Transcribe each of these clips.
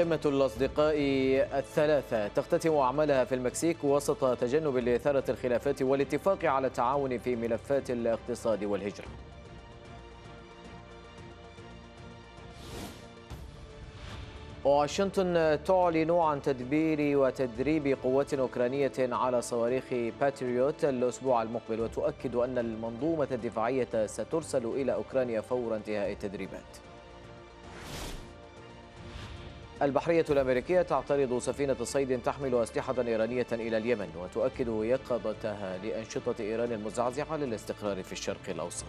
قمة الأصدقاء الثلاثة تختتم أعمالها في المكسيك وسط تجنب لإثارة الخلافات والاتفاق على التعاون في ملفات الاقتصاد والهجرة واشنطن تعلن عن تدبير وتدريب قوات أوكرانية على صواريخ باتريوت الأسبوع المقبل وتؤكد أن المنظومة الدفاعية سترسل إلى أوكرانيا فور انتهاء التدريبات البحرية الأمريكية تعترض سفينة صيد تحمل أسلحة إيرانية إلى اليمن وتؤكد يقظتها لأنشطة إيران المزعزعة للاستقرار في الشرق الأوسط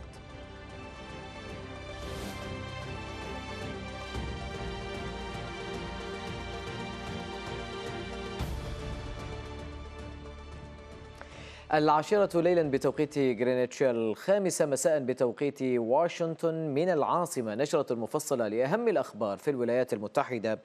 العاشرة ليلا بتوقيت غرينتش الخامسة مساء بتوقيت واشنطن من العاصمة نشرة مفصلة لأهم الأخبار في الولايات المتحدة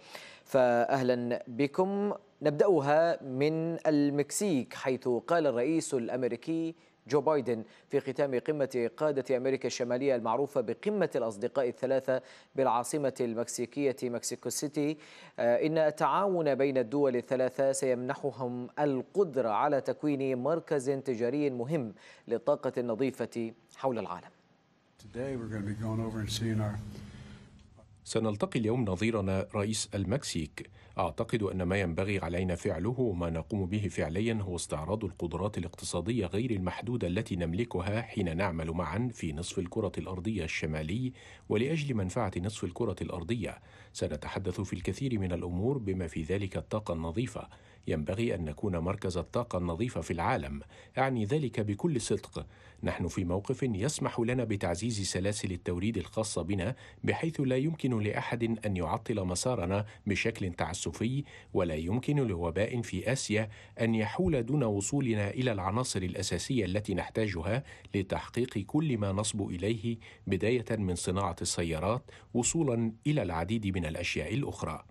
فأهلا بكم نبدأها من المكسيك حيث قال الرئيس الأمريكي جو بايدن في ختام قمة قادة أمريكا الشمالية المعروفة بقمة الأصدقاء الثلاثة بالعاصمة المكسيكية مكسيكو سيتي آه، إن التعاون بين الدول الثلاثة سيمنحهم القدرة على تكوين مركز تجاري مهم للطاقة النظيفة حول العالم. سنلتقي اليوم نظيرنا رئيس المكسيك اعتقد ان ما ينبغي علينا فعله وما نقوم به فعليا هو استعراض القدرات الاقتصاديه غير المحدوده التي نملكها حين نعمل معا في نصف الكره الارضيه الشمالي ولاجل منفعه نصف الكره الارضيه سنتحدث في الكثير من الأمور بما في ذلك الطاقة النظيفة ينبغي أن نكون مركز الطاقة النظيفة في العالم أعني ذلك بكل صدق نحن في موقف يسمح لنا بتعزيز سلاسل التوريد الخاصة بنا بحيث لا يمكن لأحد أن يعطل مسارنا بشكل تعسفي ولا يمكن لوباء في آسيا أن يحول دون وصولنا إلى العناصر الأساسية التي نحتاجها لتحقيق كل ما نصب إليه بداية من صناعة السيارات وصولا إلى العديد من من الأشياء الأخرى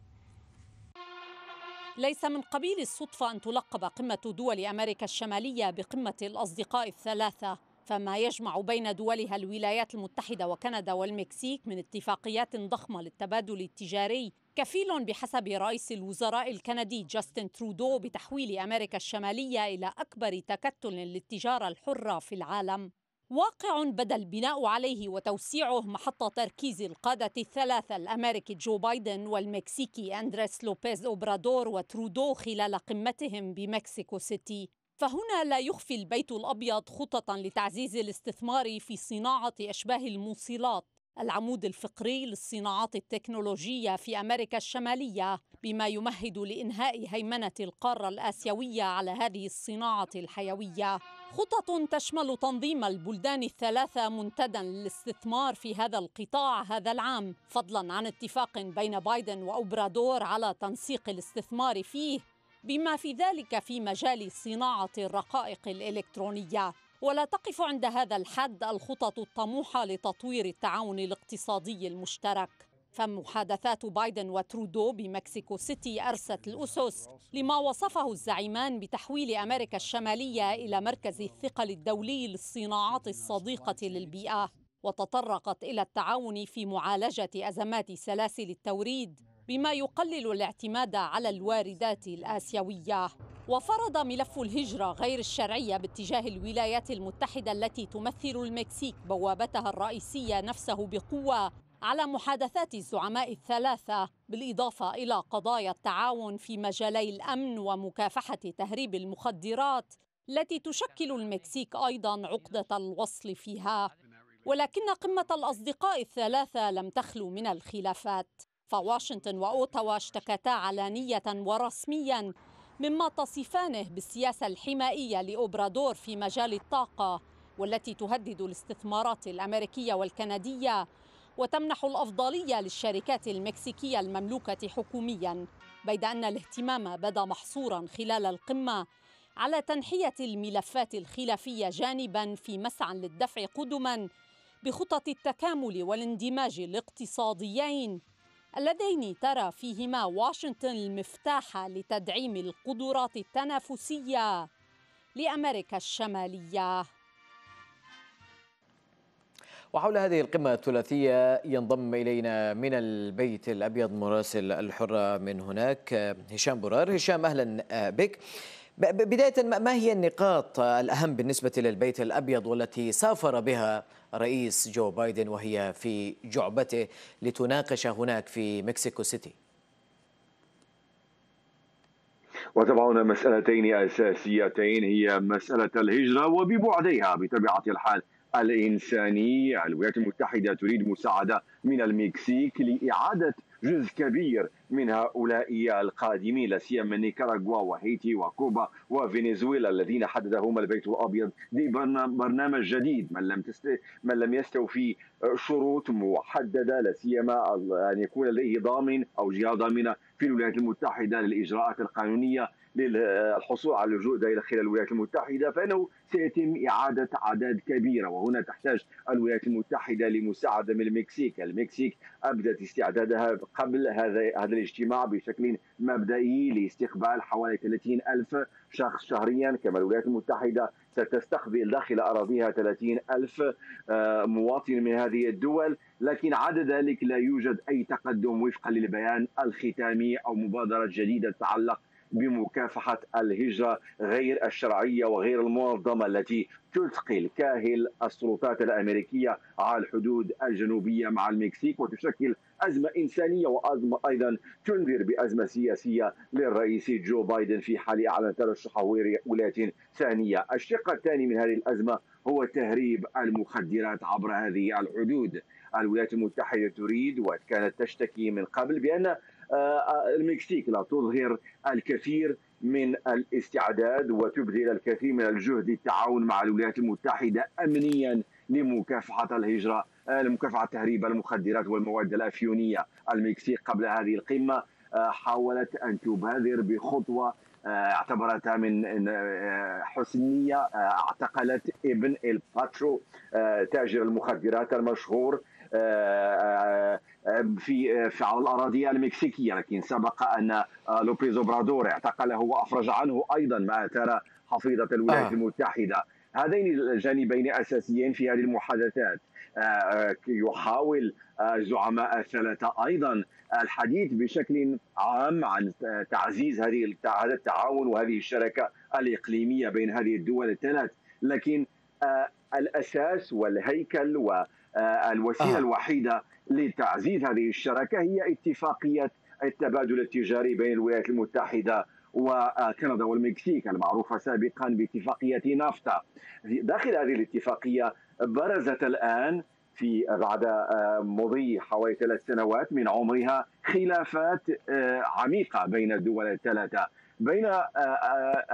ليس من قبيل الصدفة أن تلقب قمة دول أمريكا الشمالية بقمة الأصدقاء الثلاثة فما يجمع بين دولها الولايات المتحدة وكندا والمكسيك من اتفاقيات ضخمة للتبادل التجاري كفيل بحسب رئيس الوزراء الكندي جاستن ترودو بتحويل أمريكا الشمالية إلى أكبر تكتل للتجارة الحرة في العالم واقع بدا البناء عليه وتوسيعه محط تركيز القادة الثلاثة الأمريكي جو بايدن والمكسيكي أندريس لوبيز أوبرادور وترودو خلال قمتهم بمكسيكو سيتي فهنا لا يخفي البيت الأبيض خططا لتعزيز الاستثمار في صناعة أشباه الموصلات العمود الفقري للصناعات التكنولوجية في أمريكا الشمالية بما يمهد لإنهاء هيمنة القارة الآسيوية على هذه الصناعة الحيوية خطط تشمل تنظيم البلدان الثلاثة منتدى للاستثمار في هذا القطاع هذا العام فضلا عن اتفاق بين بايدن وأوبرادور على تنسيق الاستثمار فيه بما في ذلك في مجال صناعة الرقائق الإلكترونية ولا تقف عند هذا الحد الخطط الطموحه لتطوير التعاون الاقتصادي المشترك فمحادثات بايدن وترودو بمكسيكو سيتي أرست الأسس لما وصفه الزعيمان بتحويل أمريكا الشمالية إلى مركز الثقل الدولي للصناعات الصديقة للبيئة وتطرقت إلى التعاون في معالجة أزمات سلاسل التوريد بما يقلل الاعتماد على الواردات الآسيوية وفرض ملف الهجرة غير الشرعية باتجاه الولايات المتحدة التي تمثل المكسيك بوابتها الرئيسية نفسه بقوة على محادثات الزعماء الثلاثة بالإضافة إلى قضايا التعاون في مجالي الأمن ومكافحة تهريب المخدرات التي تشكل المكسيك أيضا عقدة الوصل فيها ولكن قمة الأصدقاء الثلاثة لم تخلو من الخلافات فواشنطن وأوتاوا اشتكتا علانية ورسميا مما تصفانه بالسياسة الحمائية لأوبرادور في مجال الطاقة والتي تهدد الاستثمارات الأمريكية والكندية وتمنح الأفضلية للشركات المكسيكية المملوكة حكوميا بيد أن الاهتمام بدا محصورا خلال القمة على تنحية الملفات الخلافية جانبا في مسعى للدفع قدما بخطط التكامل والاندماج الاقتصاديين اللذين ترى فيهما واشنطن المفتاح لتدعيم القدرات التنافسيه لامريكا الشماليه وحول هذه القمة الثلاثية ينضم إلينا من البيت الأبيض مراسل الحرة من هناك هشام برار هشام أهلا آه، بك بداية ما هي النقاط الأهم بالنسبة للبيت الأبيض والتي سافر بها رئيس جو بايدن وهي في جعبته لتناقش هناك في مكسيكو سيتي وطبعا مسألتين أساسيتين هي مسألة الهجرة وببعديها بطبيعة الحال الإنساني الولايات المتحدة تريد مساعدة من المكسيك لإعادة جزء كبير من هؤلاء القادمين لا سيما نيكاراغوا وهيتي وكوبا وفنزويلا الذين حددهم البيت الابيض ببرنامج جديد من لم تست... من لم يستوفي شروط محدده لا سيما ان يكون لديه ضامن او جهه ضامنه في الولايات المتحده للاجراءات القانونيه للحصول على اللجوء الى خلال الولايات المتحده فانه سيتم اعاده اعداد كبيره وهنا تحتاج الولايات المتحده لمساعده من المكسيك، المكسيك ابدت استعدادها قبل هذا هذا الاجتماع بشكل مبدئي لاستقبال حوالي 30 الف شخص شهريا كما الولايات المتحده ستستقبل داخل أراضيها 30 ألف آه، مواطن من هذه الدول لكن عدا ذلك لا يوجد أي تقدم وفقا للبيان الختامي أو مبادرة جديدة تتعلق بمكافحة الهجرة غير الشرعية وغير المنظمة التي تثقل الكاهل السلطات الأمريكية على الحدود الجنوبية مع المكسيك وتشكل أزمة إنسانية وأزمة أيضا تنذر بأزمة سياسية للرئيس جو بايدن في حال أعلن ترشحه ولاية ثانية الشق الثاني من هذه الأزمة هو تهريب المخدرات عبر هذه الحدود الولايات المتحدة تريد وكانت تشتكي من قبل بأن المكسيك لا تظهر الكثير من الاستعداد وتبذل الكثير من الجهد للتعاون مع الولايات المتحدة أمنيا لمكافحة الهجرة لمكافحة تهريب المخدرات والمواد الأفيونية المكسيك قبل هذه القمة حاولت أن تبادر بخطوة آه، اعتبرتها من آه، حسنية آه، اعتقلت ابن الباترو تاجر المخدرات المشهور في في على الاراضي المكسيكيه لكن سبق ان لوبيز اوبرادور اعتقله وافرج عنه ايضا ما اثار حفيظه الولايات آه. المتحده هذين الجانبين اساسيين في هذه المحادثات آه، يحاول الزعماء الثلاثه ايضا الحديث بشكل عام عن تعزيز هذه هذا التعاون وهذه الشراكه الاقليميه بين هذه الدول الثلاث لكن آه، الاساس والهيكل و آه، الوسيله آه. الوحيده لتعزيز هذه الشراكه هي اتفاقيه التبادل التجاري بين الولايات المتحده وكندا والمكسيك المعروفه سابقا باتفاقيه نافتا داخل هذه الاتفاقيه برزت الان في بعد آه، مضي حوالي ثلاث سنوات من عمرها خلافات آه، عميقه بين الدول الثلاثه بين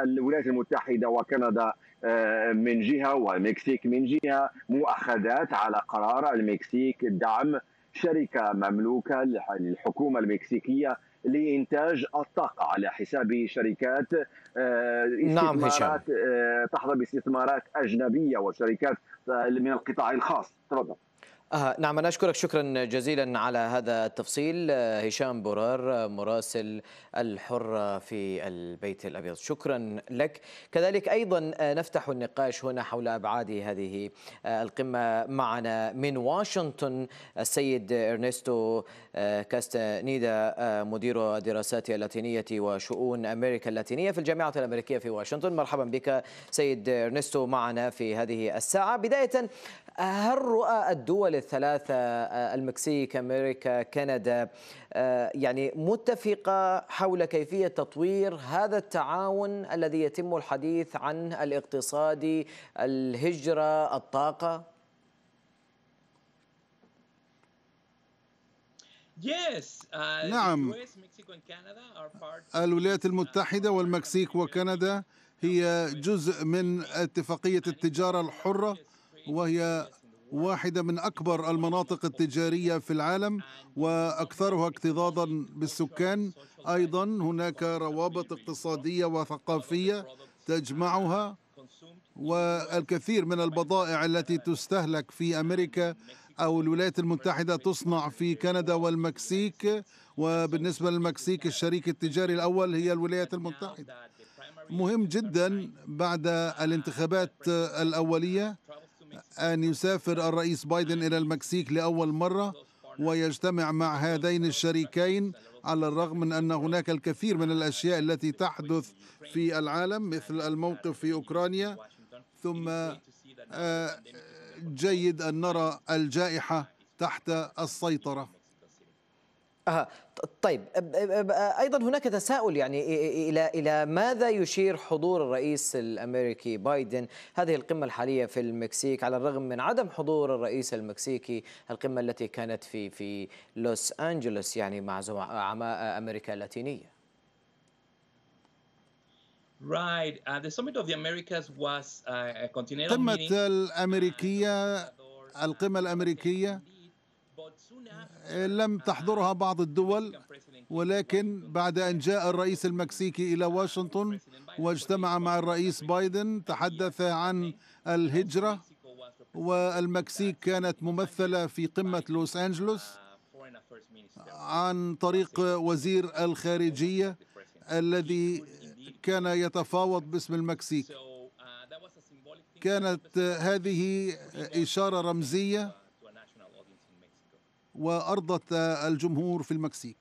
الولايات المتحده وكندا آه، من جهه والمكسيك من جهه مؤخذات على قرار المكسيك دعم شركه مملوكه للحكومه المكسيكيه لانتاج الطاقه على حساب شركات آه، نعم، استثمارات نعم تحظى باستثمارات اجنبيه وشركات من القطاع الخاص تفضل آه نعم أنا أشكرك شكرا جزيلا على هذا التفصيل أه، هشام برار أه، مراسل الحرة في البيت الأبيض شكرا لك كذلك أيضا أه، نفتح النقاش هنا حول أبعاد هذه القمة معنا من واشنطن السيد إرنستو كاستانيدا مدير الدراسات اللاتينية وشؤون أمريكا اللاتينية في الجامعة الأمريكية في واشنطن مرحبا بك سيد إرنستو معنا في هذه الساعة بداية هل رؤى الدول الثلاثة آه، المكسيك أمريكا كندا آه، يعني متفقة حول كيفية تطوير هذا التعاون الذي يتم الحديث عنه الاقتصادي الهجرة الطاقة uh, نعم uh, الولايات المتحدة والمكسيك وكندا هي جزء من اتفاقية التجارة الحرة وهي واحدة من أكبر المناطق التجارية في العالم وأكثرها اكتظاظا بالسكان أيضا هناك روابط اقتصادية وثقافية تجمعها والكثير من البضائع التي تستهلك في أمريكا أو الولايات المتحدة تصنع في كندا والمكسيك وبالنسبة للمكسيك الشريك التجاري الأول هي الولايات المتحدة مهم جدا بعد الانتخابات الأولية أن يسافر الرئيس بايدن إلى المكسيك لأول مرة ويجتمع مع هذين الشريكين على الرغم من أن هناك الكثير من الأشياء التي تحدث في العالم مثل الموقف في أوكرانيا ثم آه، جيد أن نرى الجائحة تحت السيطرة أه طيب ايضا هناك تساؤل يعني الى الى ماذا يشير حضور الرئيس الامريكي بايدن هذه القمه الحاليه في المكسيك على الرغم من عدم حضور الرئيس المكسيكي القمه التي كانت في في لوس انجلوس يعني مع زعماء امريكا اللاتينيه uh, uh, قمه الامريكيه القمه الامريكيه لم تحضرها بعض الدول ولكن بعد أن جاء الرئيس المكسيكي إلى واشنطن واجتمع مع الرئيس بايدن تحدث عن الهجرة والمكسيك كانت ممثلة في قمة لوس أنجلوس عن طريق وزير الخارجية الذي كان يتفاوض باسم المكسيك كانت هذه إشارة رمزية وارضت الجمهور في المكسيك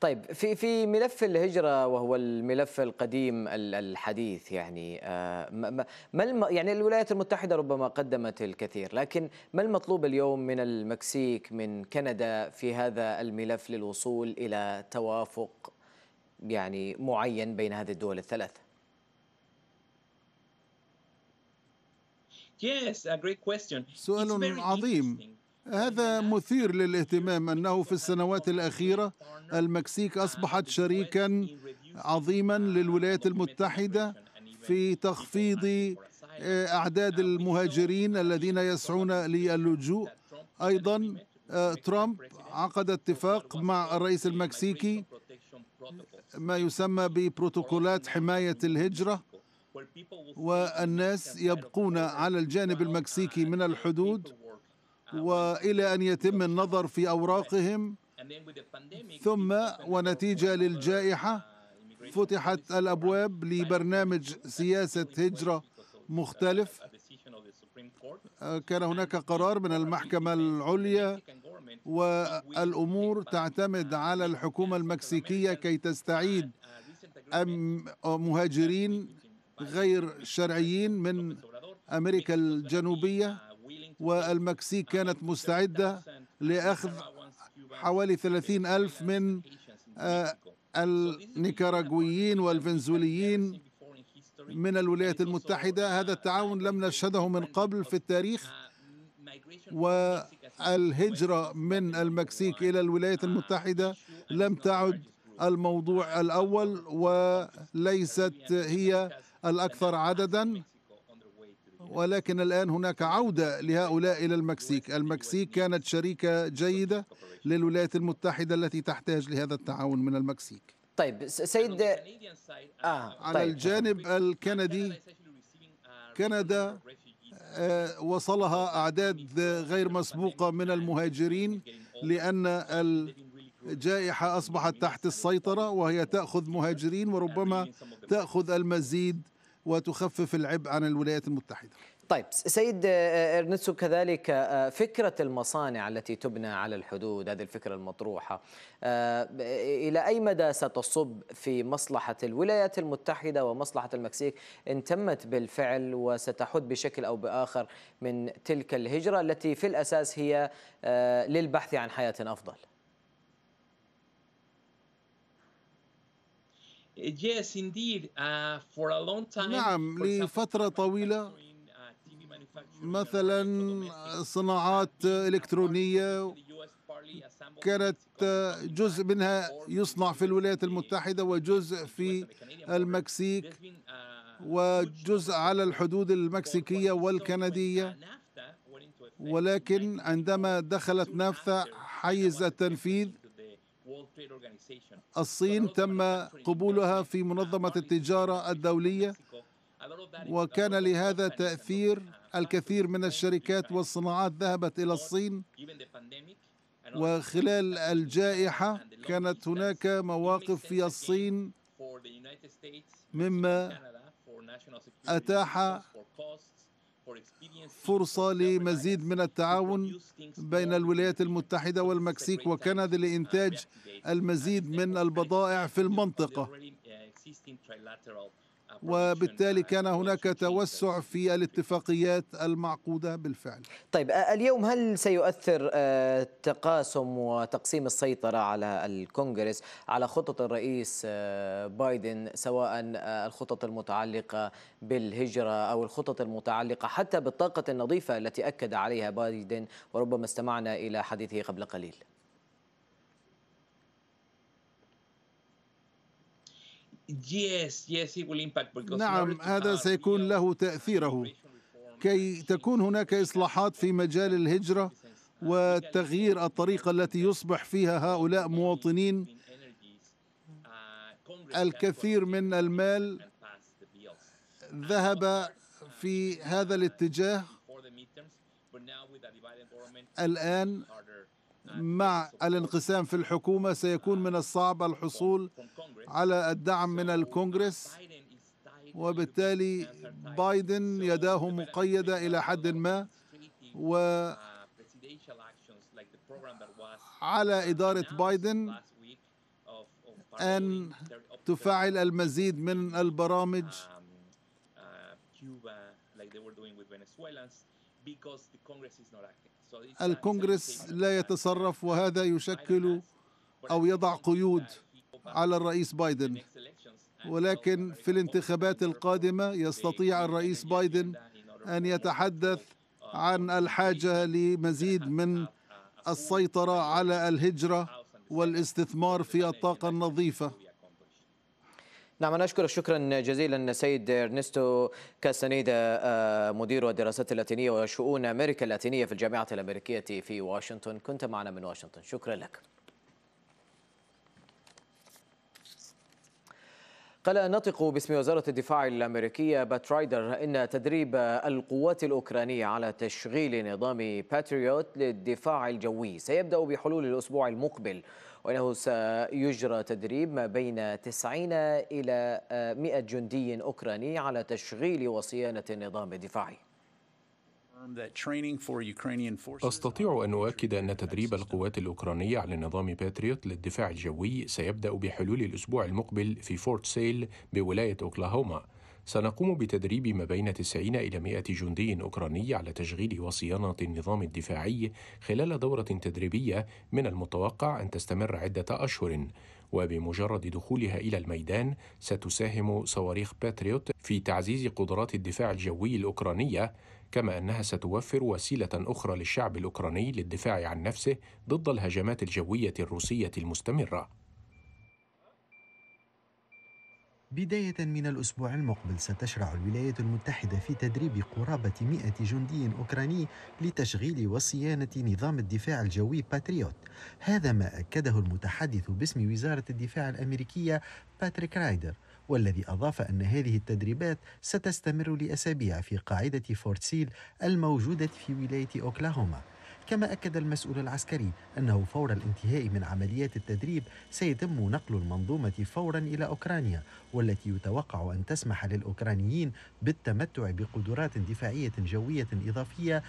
طيب في في ملف الهجره وهو الملف القديم الحديث يعني آه، ما ما يعني الولايات المتحده ربما قدمت الكثير لكن ما المطلوب اليوم من المكسيك من كندا في هذا الملف للوصول الى توافق يعني معين بين هذه الدول الثلاث سؤال عظيم هذا مثير للاهتمام انه في السنوات الاخيره المكسيك اصبحت شريكا عظيما للولايات المتحده في تخفيض آه، اعداد المهاجرين الذين يسعون للجوء ايضا آه، ترامب عقد اتفاق مع الرئيس المكسيكي ما يسمى ببروتوكولات حمايه الهجره والناس يبقون على الجانب المكسيكي من الحدود نعم. والى ان يتم النظر في اوراقهم ثم ونتيجه للجائحه فتحت الابواب لبرنامج سياسه هجره مختلف آه، كان هناك قرار من المحكمه العليا والامور تعتمد على الحكومه المكسيكيه كي تستعيد مهاجرين غير شرعيين من امريكا الجنوبيه والمكسيك كانت مستعدة لأخذ حوالي 30 ألف من آه، النيكاراغويين والفنزويليين من الولايات المتحدة هذا التعاون لم نشهده من قبل في التاريخ والهجرة من المكسيك إلى الولايات المتحدة لم تعد الموضوع الأول وليست هي الأكثر عددا ولكن الآن هناك عودة لهؤلاء إلى المكسيك المكسيك كانت شريكة جيدة للولايات المتحدة التي تحتاج لهذا التعاون من المكسيك طيب سيد آه،, آه. على طيب. الجانب الكندي آه، كندا آه، وصلها أعداد غير مسبوقة من المهاجرين لأن الجائحة أصبحت تحت السيطرة وهي تأخذ مهاجرين وربما تأخذ المزيد وتخفف العبء عن الولايات المتحدة طيب سيد آه، آه، ارنتسو كذلك آه، فكره المصانع التي تبنى على الحدود هذه الفكره المطروحه الى اي مدى ستصب في مصلحه الولايات المتحده ومصلحه المكسيك ان تمت بالفعل وستحد بشكل او باخر من تلك الهجره التي في الاساس هي للبحث عن حياه افضل Yes, indeed. Uh, for a long time, نعم لفترة طويلة uh, uh, مثلا صناعات uh, إلكترونية كانت جزء منها يصنع في الولايات المتحدة وجزء في المكسيك وجزء على الحدود المكسيكية والكندية ولكن عندما دخلت نافتا حيز التنفيذ الصين تم قبولها في منظمة التجارة الدولية وكان لهذا تأثير uh, الكثير من الشركات والصناعات ذهبت إلى الصين وخلال الجائحة كانت هناك مواقف في الصين مما أتاح فرصة لمزيد من التعاون بين الولايات المتحدة والمكسيك وكندا uh, لإنتاج المزيد من البضائع في المنطقة uh, وبالتالي كان هناك توسع في الاتفاقيات المعقودة بالفعل طيب آه، اليوم هل سيؤثر آه، تقاسم وتقسيم السيطرة على الكونغرس على خطط الرئيس آه، بايدن سواء الخطط المتعلقة بالهجرة أو الخطط المتعلقة حتى بالطاقة النظيفة التي أكد عليها بايدن وربما استمعنا إلى حديثه قبل قليل Yes, yes, it will impact because نعم هذا سيكون له تأثيره كي تكون هناك إصلاحات في مجال الهجرة وتغيير الطريقة التي يصبح فيها هؤلاء مواطنين uh, الكثير من المال ذهب في هذا الاتجاه الآن مع الانقسام في الحكومة سيكون من الصعب الحصول على الدعم من الكونغرس وبالتالي بايدن يداه مقيدة إلى حد ما و على إدارة بايدن أن تفعل المزيد من البرامج because the Congress is not acting. الكونغرس لا يتصرف وهذا يشكل أو يضع قيود على الرئيس بايدن ولكن في الانتخابات القادمة يستطيع الرئيس بايدن أن يتحدث عن الحاجة لمزيد من السيطرة على الهجرة والاستثمار في الطاقة النظيفة نعم أنا أشكرك شكرا جزيلا سيد إرنستو كاسانيدا آه، مدير الدراسات اللاتينية وشؤون أمريكا اللاتينية في الجامعة الأمريكية في واشنطن كنت معنا من واشنطن شكرا لك قال الناطق باسم وزارة الدفاع الأمريكية بات رايدر إن تدريب القوات الأوكرانية على تشغيل نظام باتريوت للدفاع الجوي سيبدأ بحلول الأسبوع المقبل وإنه سيجرى تدريب ما بين 90 إلى 100 جندي أوكراني على تشغيل وصيانة النظام الدفاعي أستطيع أن أؤكد أن تدريب القوات الأوكرانية على نظام باتريوت للدفاع الجوي سيبدأ بحلول الأسبوع المقبل في فورت سيل بولاية أوكلاهوما سنقوم بتدريب ما بين 90 إلى 100 جندي أوكراني على تشغيل وصيانة النظام الدفاعي خلال دورة تدريبية من المتوقع أن تستمر عدة أشهر وبمجرد دخولها إلى الميدان ستساهم صواريخ باتريوت في تعزيز قدرات الدفاع الجوي الأوكرانية كما أنها ستوفر وسيلة أخرى للشعب الأوكراني للدفاع عن نفسه ضد الهجمات الجوية الروسية المستمرة بداية من الأسبوع المقبل ستشرع الولايات المتحدة في تدريب قرابة 100 جندي أوكراني لتشغيل وصيانة نظام الدفاع الجوي باتريوت هذا ما أكده المتحدث باسم وزارة الدفاع الأمريكية باتريك رايدر والذي أضاف أن هذه التدريبات ستستمر لأسابيع في قاعدة فورت سيل الموجودة في ولاية أوكلاهوما كما أكد المسؤول العسكري أنه فور الانتهاء من عمليات التدريب سيتم نقل المنظومة فورا إلى أوكرانيا والتي يتوقع أن تسمح للأوكرانيين بالتمتع بقدرات دفاعية جوية إضافية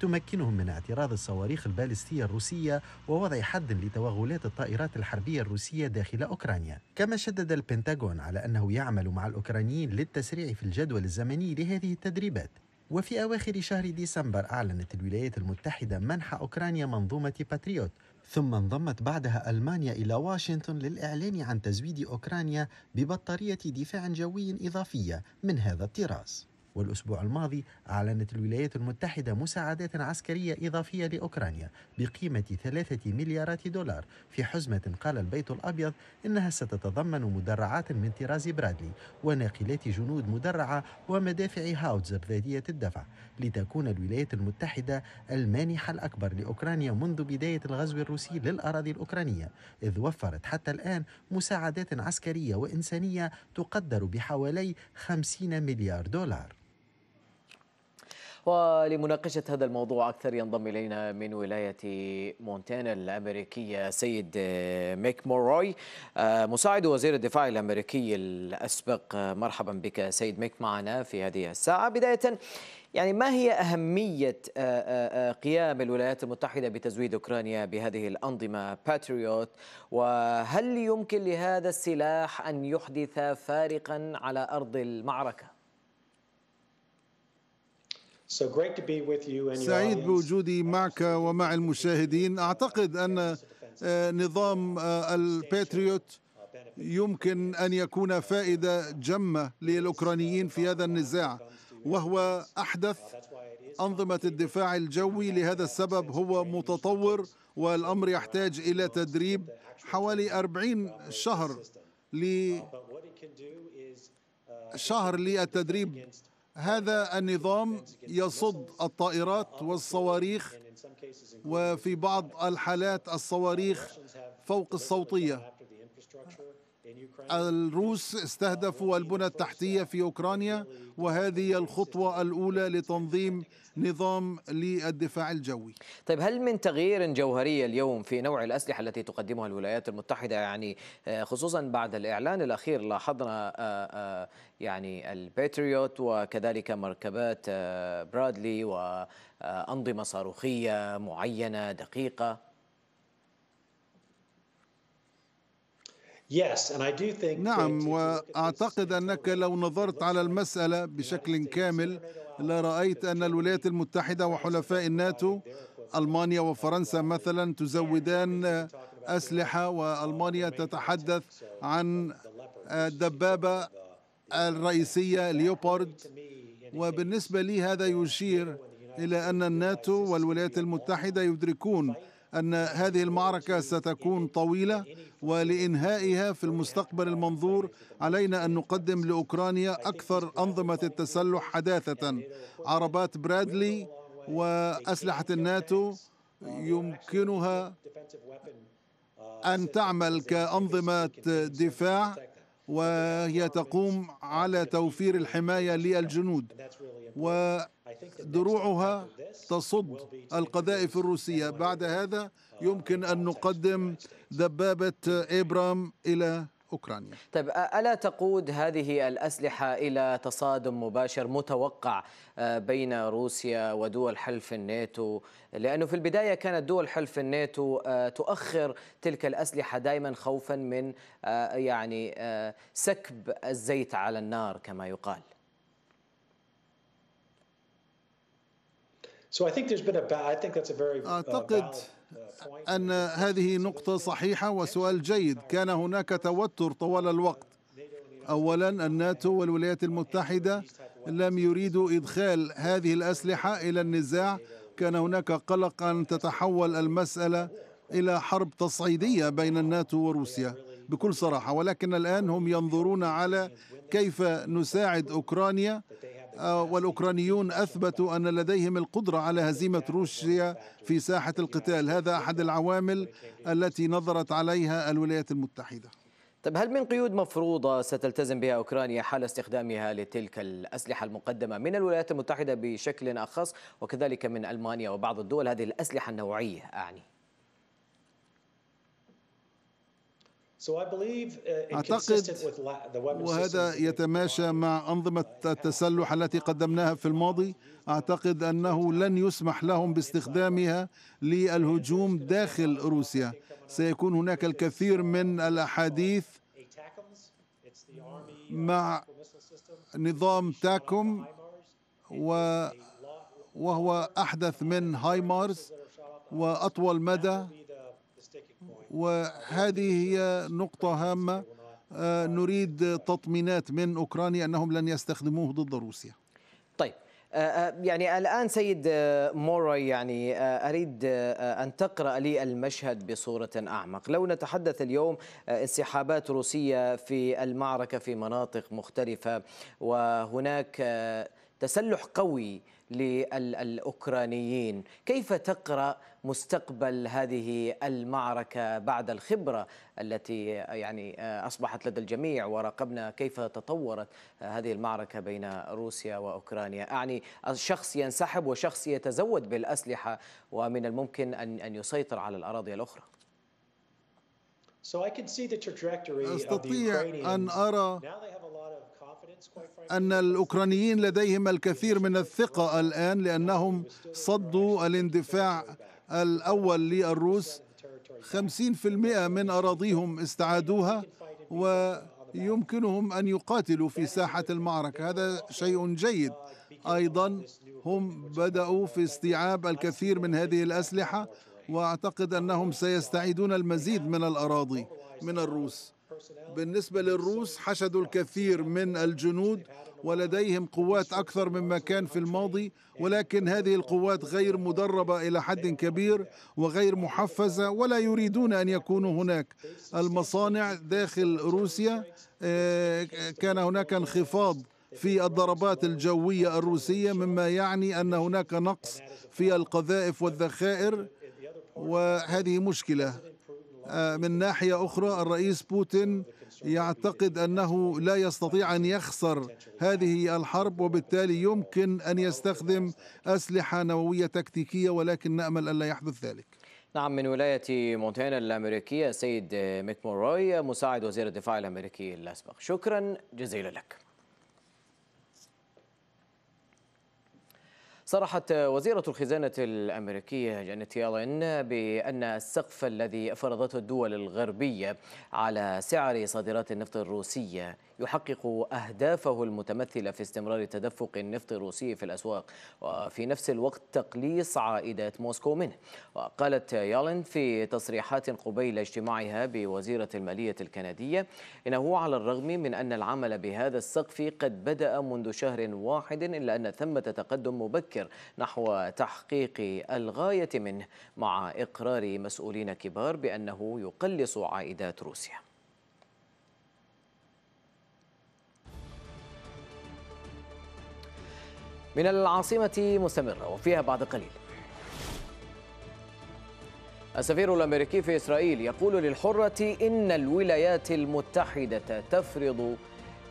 تمكنهم من اعتراض الصواريخ البالستية الروسية ووضع حد لتوغلات الطائرات الحربية الروسية داخل أوكرانيا كما شدد البنتاغون على أنه يعمل مع الأوكرانيين للتسريع في الجدول الزمني لهذه التدريبات وفي أواخر شهر ديسمبر أعلنت الولايات المتحدة منح أوكرانيا منظومة باتريوت ثم انضمت بعدها ألمانيا إلى واشنطن للإعلان عن تزويد أوكرانيا ببطارية دفاع جوي إضافية من هذا الطراز والأسبوع الماضي أعلنت الولايات المتحدة مساعدات عسكرية إضافية لأوكرانيا بقيمة ثلاثة مليارات دولار في حزمة قال البيت الأبيض إنها ستتضمن مدرعات من طراز برادلي وناقلات جنود مدرعة ومدافع هاوتزر ذاتية الدفع لتكون الولايات المتحدة المانحة الأكبر لأوكرانيا منذ بداية الغزو الروسي للأراضي الأوكرانية إذ وفرت حتى الآن مساعدات عسكرية وإنسانية تقدر بحوالي 50 مليار دولار ولمناقشة هذا الموضوع أكثر ينضم إلينا من ولاية مونتانا الأمريكية سيد ميك موروي آه، مساعد وزير الدفاع الأمريكي الأسبق آه، مرحبا بك سيد ميك معنا في هذه الساعة بداية يعني ما هي أهمية آه، قيام الولايات المتحدة بتزويد أوكرانيا بهذه الأنظمة باتريوت وهل يمكن لهذا السلاح أن يحدث فارقا على أرض المعركة؟ سعيد بوجودي معك ومع المشاهدين اعتقد ان آه، نظام آه، الباتريوت يمكن ان يكون uh, فائده جمه uh, للاوكرانيين في هذا النزاع وهو احدث uh, انظمه الدفاع الجوي لهذا السبب هو متطور والامر يحتاج الى تدريب حوالي 40 شهر ل شهر للتدريب هذا النظام يصد الطائرات والصواريخ وفي بعض الحالات الصواريخ فوق الصوتيه الروس استهدفوا البنى التحتية في أوكرانيا وهذه الخطوة الأولى لتنظيم نظام للدفاع الجوي طيب هل من تغيير جوهري اليوم في نوع الأسلحة التي تقدمها الولايات المتحدة يعني آه، خصوصا بعد الإعلان الأخير لاحظنا آه، آه، يعني الباتريوت وكذلك مركبات برادلي وأنظمة صاروخية معينة دقيقة نعم واعتقد انك لو نظرت على المساله بشكل كامل لرايت ان الولايات المتحده وحلفاء الناتو المانيا وفرنسا مثلا تزودان اسلحه والمانيا تتحدث عن الدبابه الرئيسيه ليوبارد وبالنسبه لي هذا يشير الى ان الناتو والولايات المتحده يدركون أن هذه المعركة ستكون طويلة ولإنهائها في المستقبل المنظور علينا أن نقدم لأوكرانيا أكثر أنظمة التسلح حداثة عربات برادلي وأسلحة الناتو يمكنها أن تعمل كأنظمة دفاع وهي تقوم على توفير الحماية للجنود و دروعها تصد القذائف الروسية بعد هذا يمكن أن نقدم دبابة إبرام إلى أوكرانيا طيب ألا تقود هذه الأسلحة إلى تصادم مباشر متوقع بين روسيا ودول حلف الناتو لأنه في البداية كانت دول حلف الناتو تؤخر تلك الأسلحة دائما خوفا من يعني سكب الزيت على النار كما يقال Uh, أعتقد uh, أن هذه نقطة صحيحة وسؤال جيد كان هناك توتر طوال الوقت أولا الناتو والولايات المتحدة لم يريدوا إدخال هذه الأسلحة إلى النزاع كان هناك قلق أن تتحول المسألة إلى حرب تصعيدية بين الناتو وروسيا بكل صراحة ولكن الآن هم ينظرون على كيف نساعد أوكرانيا آه، والأوكرانيون أثبتوا أن لديهم القدرة على هزيمة روسيا في ساحة القتال هذا أحد العوامل التي نظرت عليها الولايات المتحدة طب هل من قيود مفروضة ستلتزم بها أوكرانيا حال استخدامها لتلك الأسلحة المقدمة من الولايات المتحدة بشكل أخص وكذلك من ألمانيا وبعض الدول هذه الأسلحة النوعية أعني؟ Uh, أعتقد وهذا يتماشى مع أنظمة التسلح التي قدمناها في الماضي أعتقد أنه لن يسمح لهم باستخدامها للهجوم داخل روسيا سيكون هناك الكثير من الأحاديث مع نظام تاكم وهو أحدث من هايمارز وأطول مدى وهذه هي نقطة هامة آه، نريد تطمينات من أوكرانيا أنهم لن يستخدموه ضد روسيا طيب آه، آه، يعني الآن سيد موراي يعني أريد أن تقرأ لي المشهد بصورة أعمق لو نتحدث اليوم انسحابات روسية في المعركة في مناطق مختلفة وهناك تسلح قوي للأوكرانيين كيف تقرأ مستقبل هذه المعركة بعد الخبرة التي يعني أصبحت لدى الجميع وراقبنا كيف تطورت هذه المعركة بين روسيا وأوكرانيا أعني شخص ينسحب وشخص يتزود بالأسلحة ومن الممكن أن يسيطر على الأراضي الأخرى استطيع ان ارى أن الأوكرانيين لديهم الكثير من الثقة الآن لأنهم صدوا الاندفاع الأول للروس 50% من أراضيهم استعادوها ويمكنهم أن يقاتلوا في ساحة المعركة هذا شيء جيد أيضا هم بدأوا في استيعاب الكثير من هذه الأسلحة وأعتقد أنهم سيستعيدون المزيد من الأراضي من الروس بالنسبة للروس حشدوا الكثير من الجنود ولديهم قوات أكثر مما كان في الماضي ولكن هذه القوات غير مدربة إلى حد كبير وغير محفزة ولا يريدون أن يكونوا هناك المصانع داخل روسيا آه، كان هناك انخفاض في الضربات الجوية الروسية مما يعني أن هناك نقص في القذائف والذخائر وهذه مشكلة آه، من ناحية أخرى الرئيس بوتين يعتقد أنه لا يستطيع أن يخسر هذه الحرب وبالتالي يمكن أن يستخدم أسلحة نووية تكتيكية ولكن نأمل ألا يحدث ذلك نعم من ولاية مونتانا الأمريكية سيد ميك موروي مساعد وزير الدفاع الأمريكي الأسبق شكرا جزيلا لك صرحت وزيرة الخزانة الأمريكية جانيت يالين بأن السقف الذي فرضته الدول الغربية على سعر صادرات النفط الروسية يحقق أهدافه المتمثلة في استمرار تدفق النفط الروسي في الأسواق وفي نفس الوقت تقليص عائدات موسكو منه وقالت يالين في تصريحات قبيل اجتماعها بوزيرة المالية الكندية إنه على الرغم من أن العمل بهذا السقف قد بدأ منذ شهر واحد إلا أن ثمة تقدم مبكر نحو تحقيق الغاية منه مع إقرار مسؤولين كبار بأنه يقلص عائدات روسيا من العاصمة مستمرة وفيها بعد قليل السفير الأمريكي في إسرائيل يقول للحرة إن الولايات المتحدة تفرض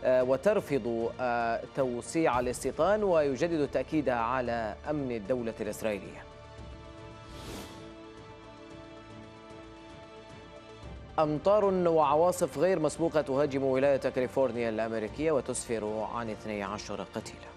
آه، وترفض آه، توسيع الاستيطان ويجدد التأكيد على أمن الدولة الإسرائيلية أمطار وعواصف غير مسبوقة تهاجم ولاية كاليفورنيا الأمريكية وتسفر عن 12 قتيلاً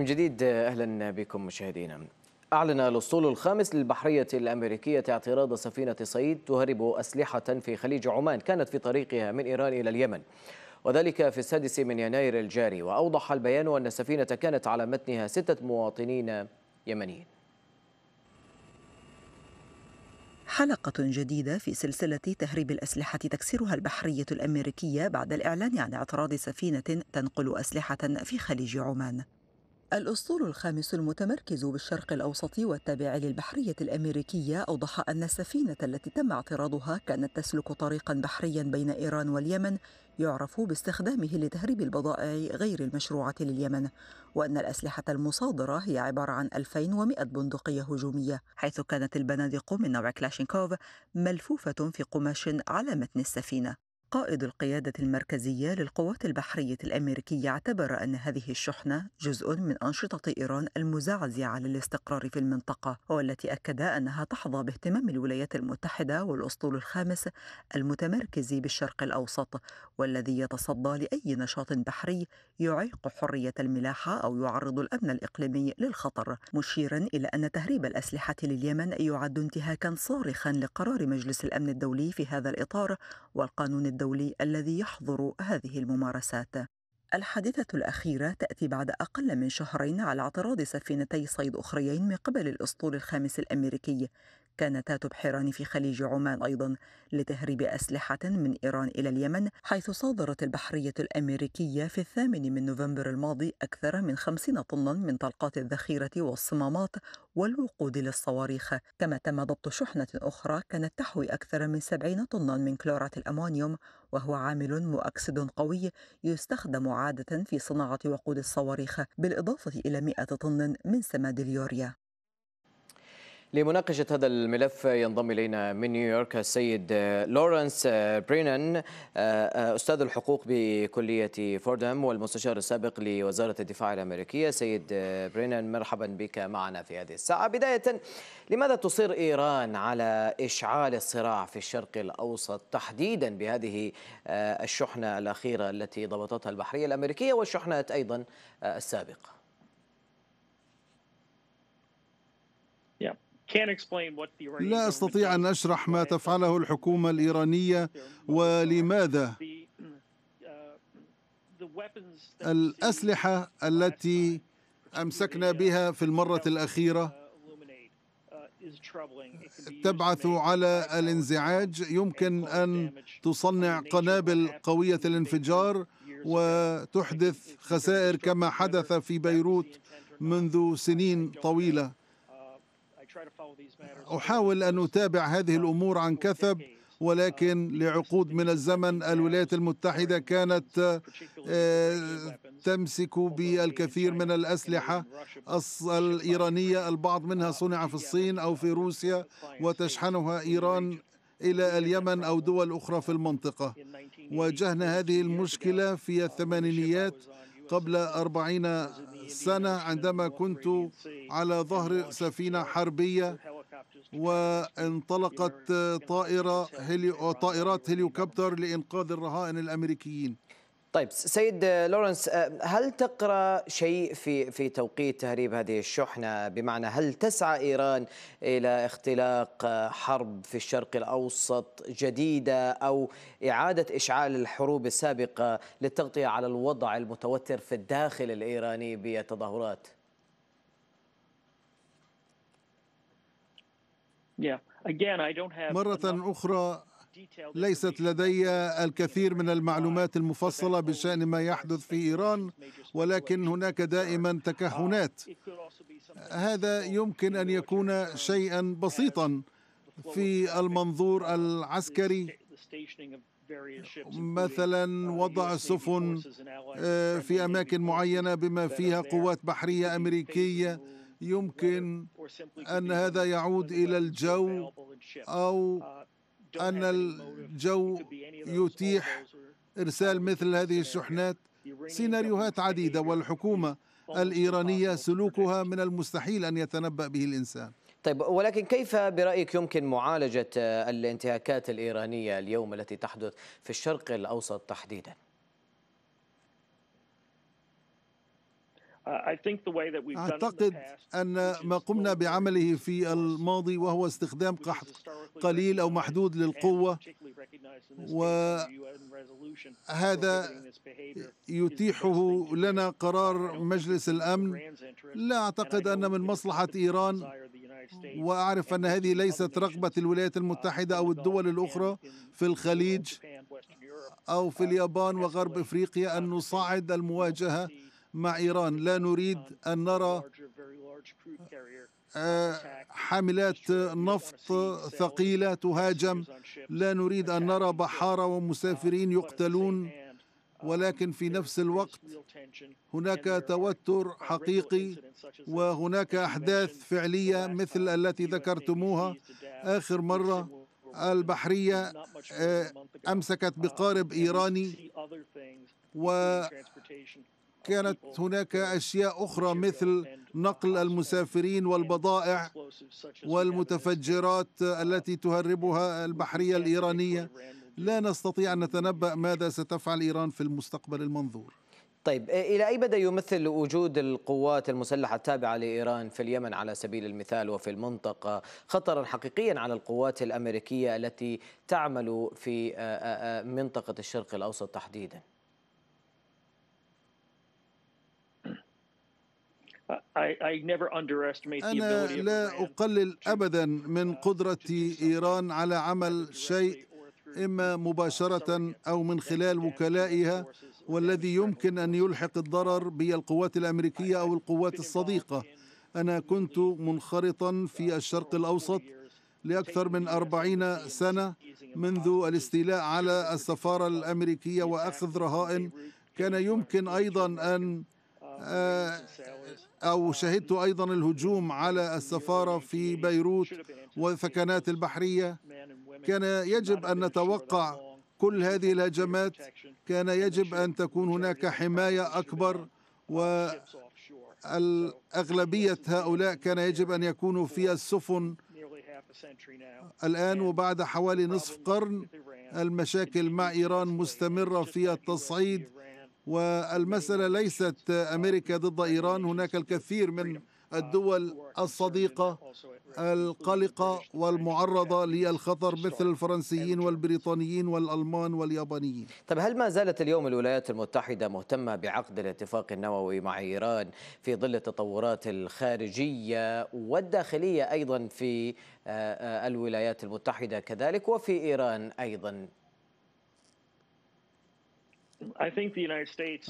من جديد أهلا بكم مشاهدينا أعلن الأسطول الخامس للبحرية الأمريكية اعتراض سفينة صيد تهرب أسلحة في خليج عمان كانت في طريقها من إيران إلى اليمن وذلك في السادس من يناير الجاري وأوضح البيان أن السفينة كانت على متنها ستة مواطنين يمنيين حلقة جديدة في سلسلة تهريب الأسلحة تكسرها البحرية الأمريكية بعد الإعلان عن اعتراض سفينة تنقل أسلحة في خليج عمان الأسطول الخامس المتمركز بالشرق الأوسط والتابع للبحرية الأمريكية أوضح أن السفينة التي تم اعتراضها كانت تسلك طريقا بحريا بين إيران واليمن يعرف باستخدامه لتهريب البضائع غير المشروعة لليمن وأن الأسلحة المصادرة هي عبارة عن 2100 بندقية هجومية حيث كانت البنادق من نوع كلاشينكوف ملفوفة في قماش على متن السفينة قائد القيادة المركزية للقوات البحرية الأمريكية اعتبر أن هذه الشحنة جزء من أنشطة إيران المزعزعة للاستقرار في المنطقة والتي أكد أنها تحظى باهتمام الولايات المتحدة والأسطول الخامس المتمركز بالشرق الأوسط والذي يتصدى لأي نشاط بحري يعيق حرية الملاحة أو يعرض الأمن الإقليمي للخطر مشيرا إلى أن تهريب الأسلحة لليمن يعد انتهاكا صارخا لقرار مجلس الأمن الدولي في هذا الإطار والقانون الدولي الذي يحظر هذه الممارسات الحادثة الأخيرة تأتي بعد أقل من شهرين على اعتراض سفينتي صيد أخريين من قبل الأسطول الخامس الأمريكي كانتا تبحران في خليج عمان أيضا لتهريب أسلحة من إيران إلى اليمن حيث صادرت البحرية الأمريكية في الثامن من نوفمبر الماضي أكثر من خمسين طنا من طلقات الذخيرة والصمامات والوقود للصواريخ كما تم ضبط شحنة أخرى كانت تحوي أكثر من سبعين طنا من كلورات الأمونيوم وهو عامل مؤكسد قوي يستخدم عادة في صناعة وقود الصواريخ بالإضافة إلى 100 طن من سماد اليوريا لمناقشة هذا الملف ينضم إلينا من نيويورك السيد آه، لورنس آه، برينان آه، أستاذ الحقوق بكلية فوردهام والمستشار السابق لوزارة الدفاع الأمريكية سيد برينان مرحبا بك معنا في هذه الساعة بداية لماذا تصر إيران على إشعال الصراع في الشرق الأوسط تحديدا بهذه الشحنة الأخيرة التي ضبطتها البحرية الأمريكية والشحنات أيضا السابقة لا أستطيع أن أشرح ما uh, تفعله الحكومة الإيرانية ولماذا uh, الأسلحة التي أمسكنا بها في uh, المرة الأخيرة تبعث على الانزعاج يمكن أن تصنع قنابل قوية الانفجار وتحدث خسائر كما حدث في بيروت منذ سنين طويلة أحاول أن أتابع هذه الأمور عن كثب ولكن لعقود من الزمن الولايات المتحدة كانت آه، تمسك بالكثير من الأسلحة الإيرانية البعض منها صنع في الصين أو في روسيا وتشحنها إيران إلى اليمن أو دول أخرى في المنطقة واجهنا هذه المشكلة في الثمانينيات قبل أربعين سنة عندما كنت على ظهر سفينة حربية وانطلقت طائرة هيليو طائرات هليوكوبتر لإنقاذ الرهائن الأمريكيين طيب سيد لورنس آه، هل تقرا شيء في في توقيت تهريب هذه الشحنه بمعنى هل تسعى ايران الى اختلاق آه، حرب في الشرق الاوسط جديده او اعاده اشعال الحروب السابقه للتغطيه على الوضع المتوتر في الداخل الايراني بالتظاهرات؟ مرة أخرى ليست لدي الكثير من المعلومات المفصلة بشأن ما يحدث في إيران ولكن هناك دائما uh, تكهنات هذا يمكن أن يكون شيئا بسيطا في المنظور العسكري مثلا uh, وضع السفن uh, في اماكن معينه بما فيها قوات بحريه امريكيه يمكن ان هذا يعود الى الجو او أن الجو يتيح إرسال um, مثل هذه الشحنات سيناريوهات عديدة والحكومة الإيرانية سلوكها من المستحيل أن يتنبأ به الإنسان طيب ولكن كيف برأيك يمكن معالجة الانتهاكات الإيرانية اليوم التي تحدث في الشرق الأوسط تحديداً؟ أعتقد أن ما قمنا بعمله في الماضي وهو استخدام قحط قليل أو محدود للقوة وهذا يتيحه لنا قرار مجلس الأمن لا أعتقد أن من مصلحة إيران وأعرف أن هذه ليست رغبة الولايات uh, المتحدة أو الدول الأخرى في الخليج أو في uh, اليابان وغرب إفريقيا أن uh, نصعد المواجهة مع إيران لا نريد um, أن نرى آه، آه، حاملات نفط ثقيلة تهاجم لا نريد أن نرى بحارة um, ومسافرين يقتلون um, ولكن في نفس الوقت هناك توتر حقيقي وهناك أحداث فعلية مثل التي ذكرتموها آخر مرة البحرية آه، أمسكت بقارب إيراني و كانت هناك اشياء اخرى مثل نقل المسافرين والبضائع والمتفجرات التي تهربها البحريه الايرانيه لا نستطيع ان نتنبا ماذا ستفعل ايران في المستقبل المنظور طيب الى اي مدى يمثل وجود القوات المسلحه التابعه لايران في اليمن على سبيل المثال وفي المنطقه خطرا حقيقيا على القوات الامريكيه التي تعمل في منطقه الشرق الاوسط تحديدا؟ أنا لا أقلل أبدا من uh, قدرة إيران على عمل شيء إما مباشرة أو من خلال وكلائها والذي يمكن أن يلحق الضرر بالقوات الأمريكية أو القوات الصديقة أنا كنت منخرطا uh, في الشرق الأوسط لأكثر من أربعين سنة منذ الاستيلاء على السفارة uh, الأمريكية وأخذ رهائن كان يمكن أيضا أن آه، أو شهدت أيضا الهجوم على السفارة في بيروت والثكنات البحرية كان يجب أن نتوقع كل هذه الهجمات كان يجب أن تكون هناك حماية أكبر وأغلبية هؤلاء كان يجب أن يكونوا في السفن الآن وبعد حوالي نصف قرن المشاكل مع إيران مستمرة في التصعيد والمسألة ليست أمريكا ضد إيران هناك الكثير من الدول الصديقة القلقة والمعرضة للخطر مثل الفرنسيين والبريطانيين والألمان واليابانيين طب هل ما زالت اليوم الولايات المتحدة مهتمة بعقد الاتفاق النووي مع إيران في ظل التطورات الخارجية والداخلية أيضا في آه، آه، الولايات المتحدة كذلك وفي إيران أيضا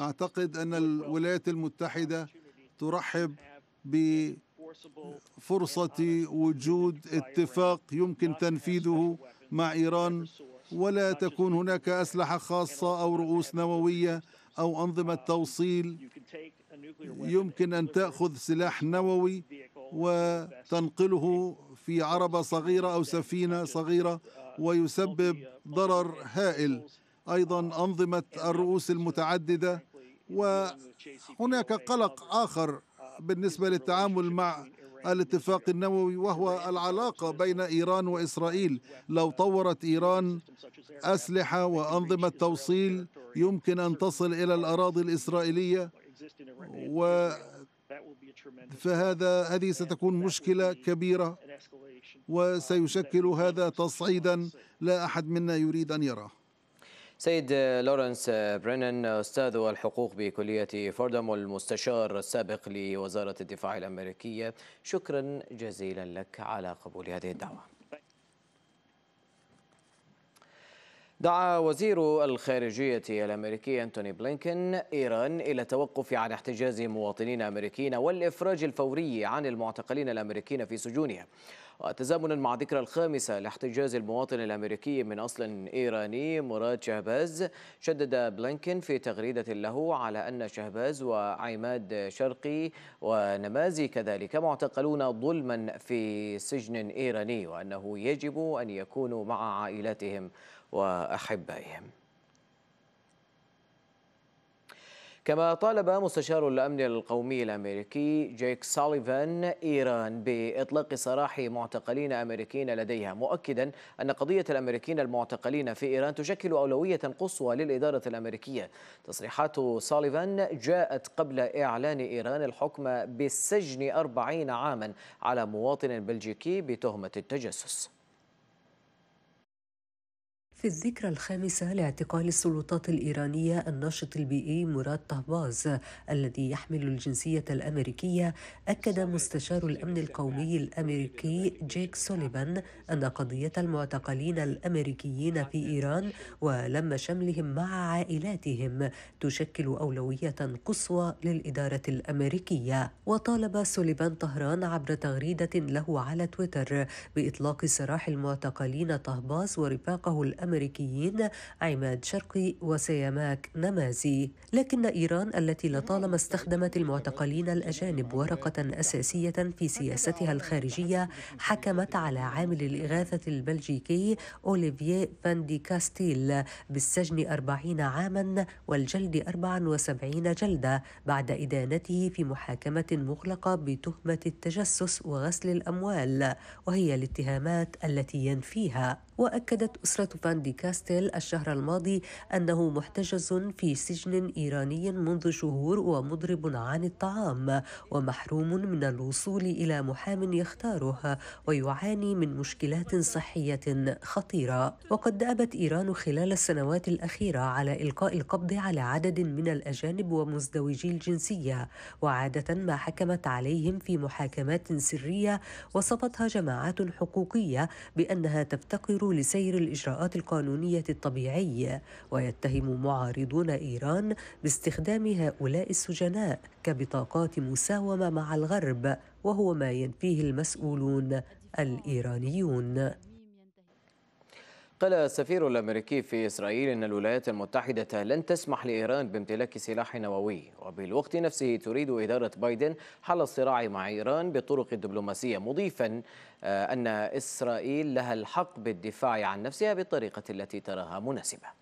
أعتقد أن الولايات المتحدة ترحب بفرصة وجود اتفاق يمكن تنفيذه مع إيران ولا تكون هناك أسلحة خاصة أو رؤوس نووية أو أنظمة توصيل يمكن أن تأخذ سلاح نووي وتنقله في عربة صغيرة أو سفينة صغيرة uh, ويسبب uh, ضرر هائل ايضا انظمه الرؤوس المتعدده وهناك قلق اخر بالنسبه للتعامل مع الاتفاق النووي وهو العلاقه بين ايران واسرائيل لو طورت ايران اسلحه وانظمه توصيل يمكن ان تصل الى الاراضي الاسرائيليه و فهذا هذه ستكون مشكله كبيره وسيشكل هذا تصعيدا لا احد منا يريد ان يراه سيد لورنس برينن أستاذ الحقوق بكلية فوردم والمستشار السابق لوزارة الدفاع الأمريكية شكرا جزيلا لك على قبول هذه الدعوة دعا وزير الخارجية الأمريكي أنتوني بلينكن إيران إلى التوقف عن احتجاز مواطنين أمريكيين والإفراج الفوري عن المعتقلين الأمريكيين في سجونهم وتزامنا مع ذكرى الخامسة لاحتجاز المواطن الأمريكي من أصل إيراني مراد شهباز شدد بلينكن في تغريدة له على أن شهباز وعماد شرقي ونمازي كذلك معتقلون ظلما في سجن إيراني وأنه يجب أن يكونوا مع عائلاتهم وأحبائهم كما طالب مستشار الأمن القومي الأمريكي جيك ساليفان إيران بإطلاق سراح معتقلين أمريكيين لديها مؤكدا أن قضية الأمريكيين المعتقلين في إيران تشكل أولوية قصوى للإدارة الأمريكية تصريحات ساليفان جاءت قبل إعلان إيران الحكم بالسجن 40 عاما على مواطن بلجيكي بتهمة التجسس في الذكرى الخامسة لاعتقال السلطات الإيرانية الناشط البيئي مراد طهباز الذي يحمل الجنسية الأمريكية أكد مستشار الأمن القومي الأمريكي جيك سوليبان أن قضية المعتقلين الأمريكيين في إيران ولم شملهم مع عائلاتهم تشكل أولوية قصوى للإدارة الأمريكية وطالب سوليبان طهران عبر تغريدة له على تويتر بإطلاق سراح المعتقلين طهباز ورفاقه الأمريكي الأمريكيين عماد شرقي وسيماك نمازي لكن إيران التي لطالما استخدمت المعتقلين الأجانب ورقة أساسية في سياستها الخارجية حكمت على عامل الإغاثة البلجيكي أوليفييه فان دي كاستيل بالسجن أربعين عاما والجلد أربعا وسبعين جلدة بعد إدانته في محاكمة مغلقة بتهمة التجسس وغسل الأموال وهي الاتهامات التي ينفيها وأكدت أسرة فان دي كاستيل الشهر الماضي أنه محتجز في سجن إيراني منذ شهور ومضرب عن الطعام ومحروم من الوصول إلى محام يختاره ويعاني من مشكلات صحية خطيرة وقد دأبت إيران خلال السنوات الأخيرة على إلقاء القبض على عدد من الأجانب ومزدوجي الجنسية وعادة ما حكمت عليهم في محاكمات سرية وصفتها جماعات حقوقية بأنها تفتقر لسير الإجراءات القانونية الطبيعية ويتهم معارضون إيران باستخدام هؤلاء السجناء كبطاقات مساومة مع الغرب وهو ما ينفيه المسؤولون الإيرانيون قال السفير الأمريكي في إسرائيل أن الولايات المتحدة لن تسمح لإيران بامتلاك سلاح نووي وبالوقت نفسه تريد إدارة بايدن حل الصراع مع إيران بطرق الدبلوماسية مضيفا آه، أن إسرائيل لها الحق بالدفاع عن نفسها بالطريقة التي تراها مناسبة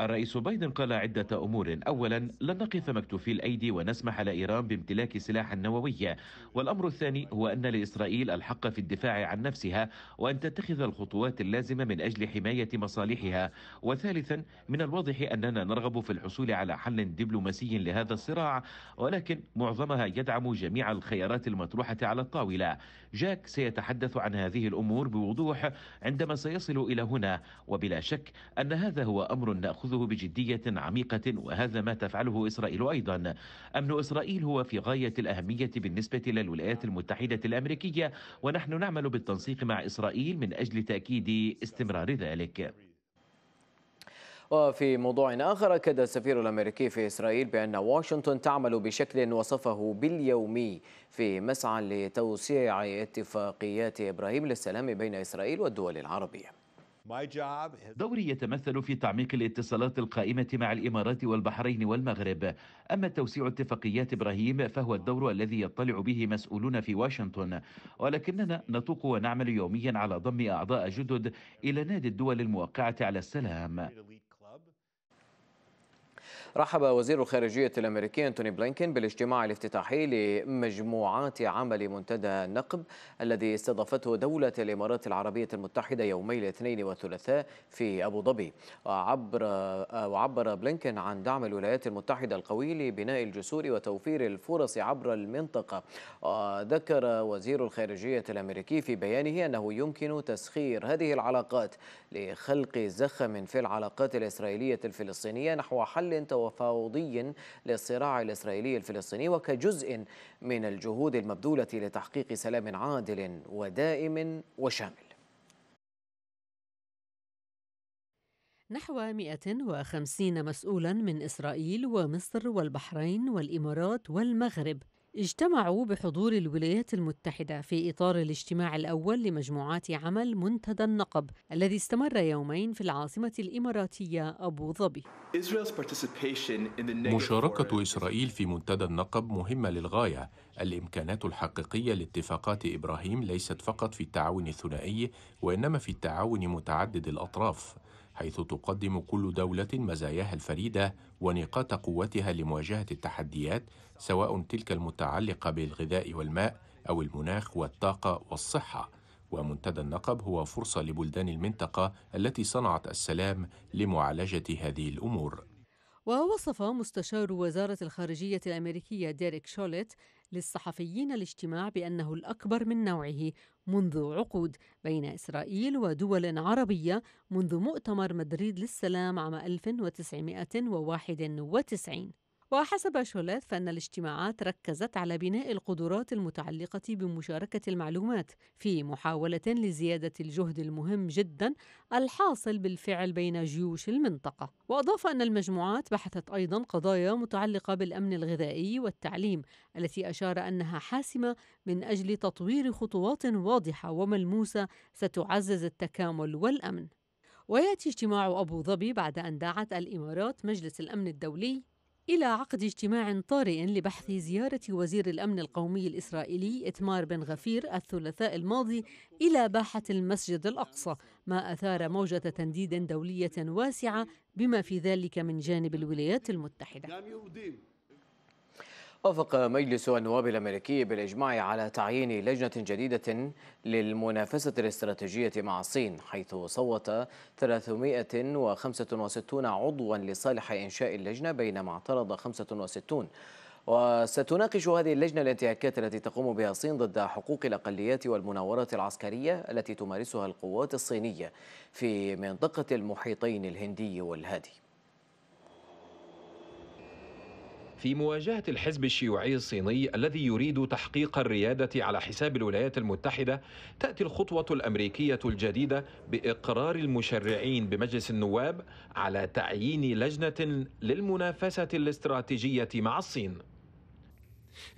الرئيس بايدن قال عدة أمور أولا لن نقف مكتوفي الأيدي ونسمح لإيران بامتلاك سلاح نووي والأمر الثاني هو أن لإسرائيل الحق في الدفاع عن نفسها وأن تتخذ الخطوات اللازمة من أجل حماية مصالحها وثالثا من الواضح أننا نرغب في الحصول على حل دبلوماسي لهذا الصراع ولكن معظمها يدعم جميع الخيارات المطروحة على الطاولة جاك سيتحدث عن هذه الأمور بوضوح عندما سيصل إلى هنا وب بلا شك أن هذا هو أمر نأخذه بجدية عميقة وهذا ما تفعله إسرائيل أيضا أمن إسرائيل هو في غاية الأهمية بالنسبة للولايات المتحدة الأمريكية ونحن نعمل بالتنسيق مع إسرائيل من أجل تأكيد استمرار ذلك وفي موضوع آخر أكد السفير الأمريكي في إسرائيل بأن واشنطن تعمل بشكل وصفه باليومي في مسعى لتوسيع اتفاقيات إبراهيم للسلام بين إسرائيل والدول العربية دوري يتمثل في تعميق الاتصالات القائمة مع الإمارات والبحرين والمغرب أما توسيع اتفاقيات إبراهيم فهو الدور الذي يطلع به مسؤولون في واشنطن ولكننا نتوق ونعمل يوميا على ضم أعضاء جدد إلى نادي الدول الموقعة على السلام رحب وزير الخارجية الأمريكي أنتوني بلينكين بالاجتماع الافتتاحي لمجموعات عمل منتدى نقب الذي استضافته دولة الإمارات العربية المتحدة يومي الاثنين والثلاثاء في أبو ظبي وعبر, وعبر بلينكين عن دعم الولايات المتحدة القوي لبناء الجسور وتوفير الفرص عبر المنطقة ذكر وزير الخارجية الأمريكي في بيانه أنه يمكن تسخير هذه العلاقات لخلق زخم في العلاقات الإسرائيلية الفلسطينية نحو حل تفاوضي للصراع الإسرائيلي الفلسطيني وكجزء من الجهود المبذولة لتحقيق سلام عادل ودائم وشامل نحو 150 مسؤولا من إسرائيل ومصر والبحرين والإمارات والمغرب اجتمعوا بحضور الولايات المتحدة في إطار الاجتماع الأول لمجموعات عمل منتدى النقب الذي استمر يومين في العاصمة الإماراتية أبو ظبي مشاركة إسرائيل في منتدى النقب مهمة للغاية الإمكانات الحقيقية لاتفاقات إبراهيم ليست فقط في التعاون الثنائي وإنما في التعاون متعدد الأطراف حيث تقدم كل دولة مزاياها الفريدة ونقاط قوتها لمواجهة التحديات سواء تلك المتعلقة بالغذاء والماء أو المناخ والطاقة والصحة ومنتدى النقب هو فرصة لبلدان المنطقة التي صنعت السلام لمعالجة هذه الأمور ووصف مستشار وزارة الخارجية الأمريكية ديريك شوليت للصحفيين الاجتماع بأنه الأكبر من نوعه منذ عقود بين إسرائيل ودول عربية منذ مؤتمر مدريد للسلام عام 1991 وحسب شولات فإن الاجتماعات ركزت على بناء القدرات المتعلقة بمشاركة المعلومات في محاولة لزيادة الجهد المهم جدا الحاصل بالفعل بين جيوش المنطقة وأضاف أن المجموعات بحثت أيضا قضايا متعلقة بالأمن الغذائي والتعليم التي أشار أنها حاسمة من أجل تطوير خطوات واضحة وملموسة ستعزز التكامل والأمن وياتي اجتماع ابو ظبي بعد ان دعت الامارات مجلس الامن الدولي إلى عقد اجتماع طارئ لبحث زيارة وزير الأمن القومي الإسرائيلي إتمار بن غفير الثلاثاء الماضي إلى باحة المسجد الأقصى ما أثار موجة تنديد دولية واسعة بما في ذلك من جانب الولايات المتحدة وافق مجلس النواب الأمريكي بالإجماع على تعيين لجنة جديدة للمنافسة الاستراتيجية مع الصين حيث صوت 365 عضوا لصالح إنشاء اللجنة بينما اعترض 65 وستناقش هذه اللجنة الانتهاكات التي تقوم بها الصين ضد حقوق الأقليات والمناورات العسكرية التي تمارسها القوات الصينية في منطقة المحيطين الهندي والهادي في مواجهة الحزب الشيوعي الصيني الذي يريد تحقيق الريادة على حساب الولايات المتحدة تأتي الخطوة الأمريكية الجديدة بإقرار المشرعين بمجلس النواب على تعيين لجنة للمنافسة الاستراتيجية مع الصين.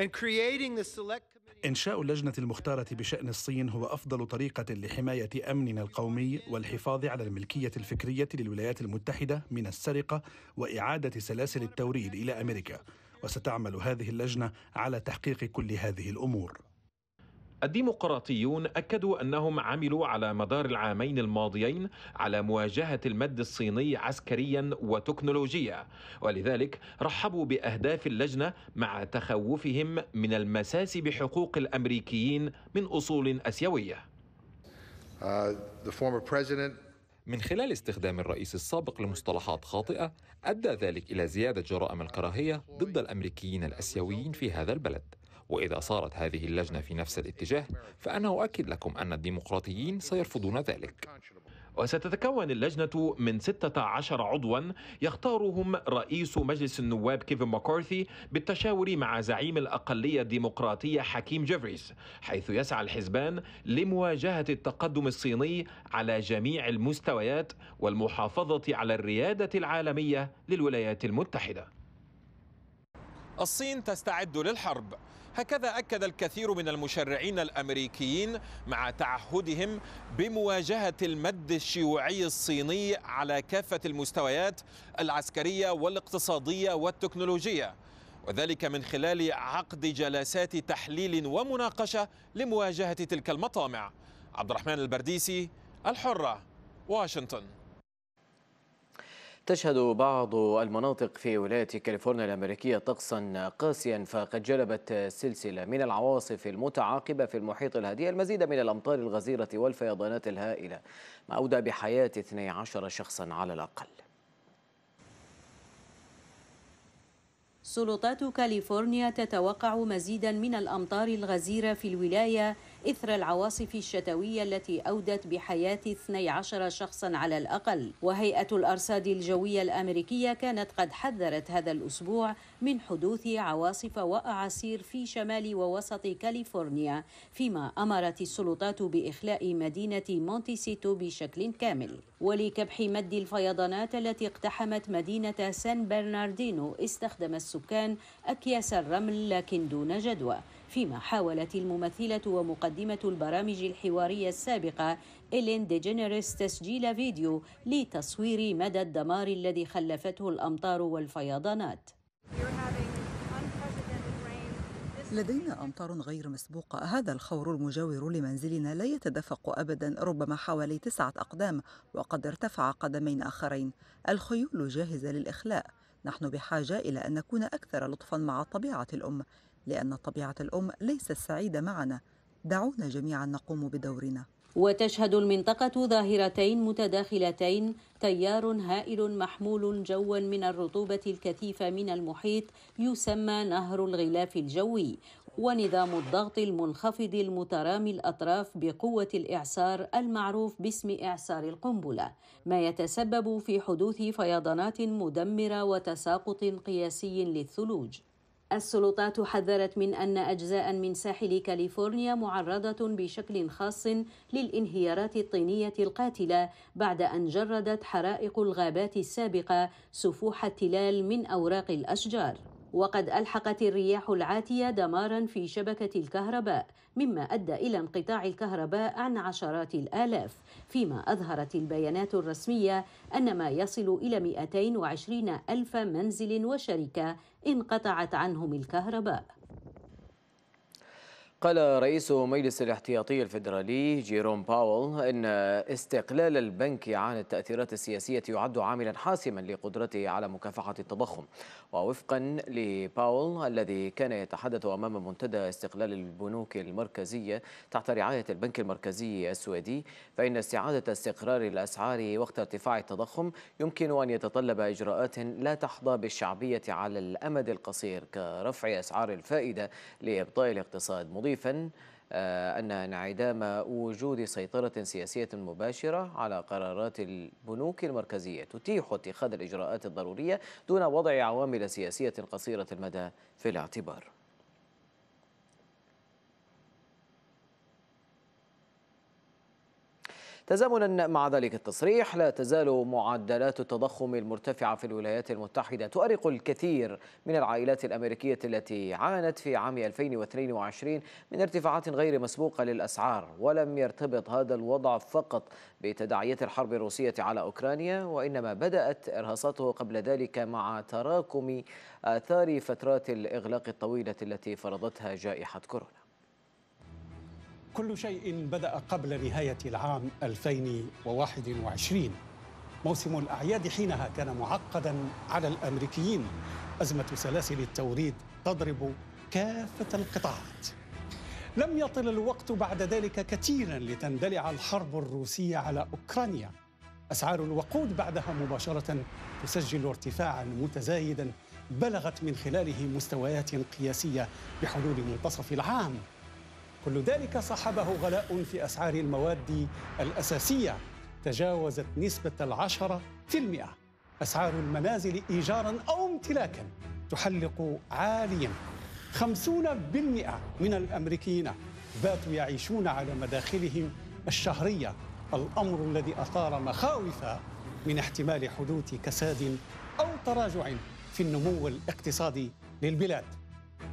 And creating the select إنشاء اللجنة المختارة بشأن الصين هو أفضل طريقة لحماية أمننا القومي والحفاظ على الملكية الفكرية للولايات المتحدة من السرقة وإعادة سلاسل التوريد إلى أمريكا وستعمل هذه اللجنة على تحقيق كل هذه الأمور الديمقراطيون أكدوا أنهم عملوا على مدار العامين الماضيين على مواجهة المد الصيني عسكريا وتكنولوجيا ولذلك رحبوا بأهداف اللجنة مع تخوفهم من المساس بحقوق الأمريكيين من أصول أسيوية uh, من خلال استخدام الرئيس السابق لمصطلحات خاطئة أدى ذلك إلى زيادة جرائم الكراهية ضد الأمريكيين الأسيويين في هذا البلد وإذا صارت هذه اللجنة في نفس الاتجاه فأنا أؤكد لكم أن الديمقراطيين سيرفضون ذلك وستتكون اللجنة من 16 عضوا يختارهم رئيس مجلس النواب كيفن ماكارثي بالتشاور مع زعيم الأقلية الديمقراطية حكيم جيفريز حيث يسعى الحزبان لمواجهة التقدم الصيني على جميع المستويات والمحافظة على الريادة العالمية للولايات المتحدة الصين تستعد للحرب هكذا أكد الكثير من المشرعين الأمريكيين مع تعهدهم بمواجهة المد الشيوعي الصيني على كافة المستويات العسكرية والاقتصادية والتكنولوجية وذلك من خلال عقد جلسات تحليل ومناقشة لمواجهة تلك المطامع عبد الرحمن البرديسي الحرة واشنطن تشهد بعض المناطق في ولاية كاليفورنيا الأمريكية طقسا قاسيا فقد جلبت سلسلة من العواصف المتعاقبة في المحيط الهادئ المزيد من الأمطار الغزيرة والفيضانات الهائلة ما أودى بحياة 12 شخصا على الأقل سلطات كاليفورنيا تتوقع مزيدا من الأمطار الغزيرة في الولاية إثر العواصف الشتوية التي أودت بحياة 12 شخصا على الأقل وهيئة الأرصاد الجوية الأمريكية كانت قد حذرت هذا الأسبوع من حدوث عواصف وأعاصير في شمال ووسط كاليفورنيا فيما أمرت السلطات بإخلاء مدينة مونتيسيتو بشكل كامل ولكبح مد الفيضانات التي اقتحمت مدينة سان برناردينو استخدم السكان أكياس الرمل لكن دون جدوى فيما حاولت الممثلة ومقدمة البرامج الحوارية السابقة إلين ديجينيريس تسجيل فيديو لتصوير مدى الدمار الذي خلفته الأمطار والفيضانات لدينا أمطار غير مسبوقة هذا الخور المجاور لمنزلنا لا يتدفق أبدا ربما حوالي تسعة أقدام وقد ارتفع قدمين آخرين الخيول جاهزة للإخلاء نحن بحاجة إلى أن نكون أكثر لطفا مع الطبيعة الأم لأن طبيعة الأم ليست سعيدة معنا دعونا جميعا نقوم بدورنا وتشهد المنطقة ظاهرتين متداخلتين تيار هائل محمول جوا من الرطوبة الكثيفة من المحيط يسمى نهر الغلاف الجوي ونظام الضغط المنخفض المترامي الأطراف بقوة الإعصار المعروف باسم إعصار القنبلة ما يتسبب في حدوث فيضانات مدمرة وتساقط قياسي للثلوج السلطات حذرت من أن أجزاء من ساحل كاليفورنيا معرضة بشكل خاص للانهيارات الطينية القاتلة بعد أن جردت حرائق الغابات السابقة سفوح التلال من أوراق الأشجار وقد ألحقت الرياح العاتية دمارا في شبكة الكهرباء مما أدى إلى انقطاع الكهرباء عن عشرات الآلاف فيما أظهرت البيانات الرسمية أن ما يصل إلى 220 ألف منزل وشركة انقطعت عنهم الكهرباء قال رئيس مجلس الاحتياطي الفيدرالي جيروم باول إن استقلال البنك عن التأثيرات السياسية يعد عاملا حاسما لقدرته على مكافحة التضخم ووفقا لباول الذي كان يتحدث أمام منتدى استقلال البنوك المركزية تحت رعاية البنك المركزي السويدي فإن استعادة استقرار الأسعار وقت ارتفاع التضخم يمكن أن يتطلب إجراءات لا تحظى بالشعبية على الأمد القصير كرفع أسعار الفائدة لإبطاء الاقتصاد مضيئا مضيفا آه، أن انعدام وجود سيطرة سياسية مباشرة على قرارات البنوك المركزية تتيح اتخاذ الإجراءات الضرورية دون وضع عوامل سياسية قصيرة المدى في الاعتبار تزامنا مع ذلك التصريح لا تزال معدلات التضخم المرتفعة في الولايات المتحدة تؤرق الكثير من العائلات الأمريكية التي عانت في عام 2022 من ارتفاعات غير مسبوقة للأسعار ولم يرتبط هذا الوضع فقط بتداعيات الحرب الروسية على أوكرانيا وإنما بدأت إرهاصاته قبل ذلك مع تراكم آثار فترات الإغلاق الطويلة التي فرضتها جائحة كورونا كل شيء بدأ قبل نهاية العام 2021 موسم الأعياد حينها كان معقدا على الأمريكيين أزمة سلاسل التوريد تضرب كافة القطاعات لم يطل الوقت بعد ذلك كثيرا لتندلع الحرب الروسية على أوكرانيا أسعار الوقود بعدها مباشرة تسجل ارتفاعا متزايدا بلغت من خلاله مستويات قياسية بحلول منتصف العام كل ذلك صاحبه غلاء في أسعار المواد الأساسية تجاوزت نسبة العشرة في المئة أسعار المنازل إيجارا أو امتلاكا تحلق عاليا خمسون بالمئة من الأمريكيين باتوا يعيشون على مداخلهم الشهرية الأمر الذي أثار مخاوف من احتمال حدوث كساد أو تراجع في النمو الاقتصادي للبلاد